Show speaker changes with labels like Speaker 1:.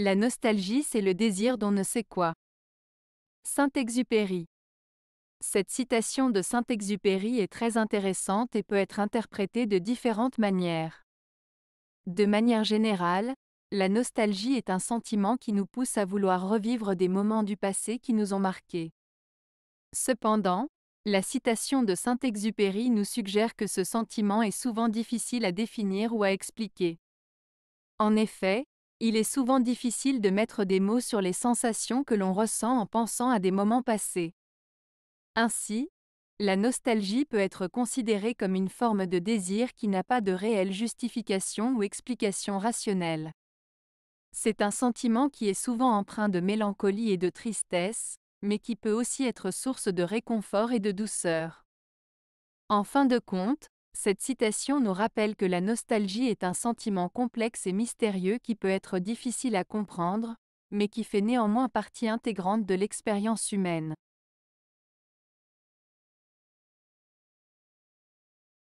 Speaker 1: La nostalgie, c'est le désir d'on ne sait quoi. Saint-Exupéry. Cette citation de Saint-Exupéry est très intéressante et peut être interprétée de différentes manières. De manière générale, la nostalgie est un sentiment qui nous pousse à vouloir revivre des moments du passé qui nous ont marqués. Cependant, la citation de Saint-Exupéry nous suggère que ce sentiment est souvent difficile à définir ou à expliquer. En effet, il est souvent difficile de mettre des mots sur les sensations que l'on ressent en pensant à des moments passés. Ainsi, la nostalgie peut être considérée comme une forme de désir qui n'a pas de réelle justification ou explication rationnelle. C'est un sentiment qui est souvent empreint de mélancolie et de tristesse, mais qui peut aussi être source de réconfort et de douceur. En fin de compte, cette citation nous rappelle que la nostalgie est un sentiment complexe et mystérieux qui peut être difficile à comprendre, mais qui fait néanmoins partie intégrante de l'expérience humaine.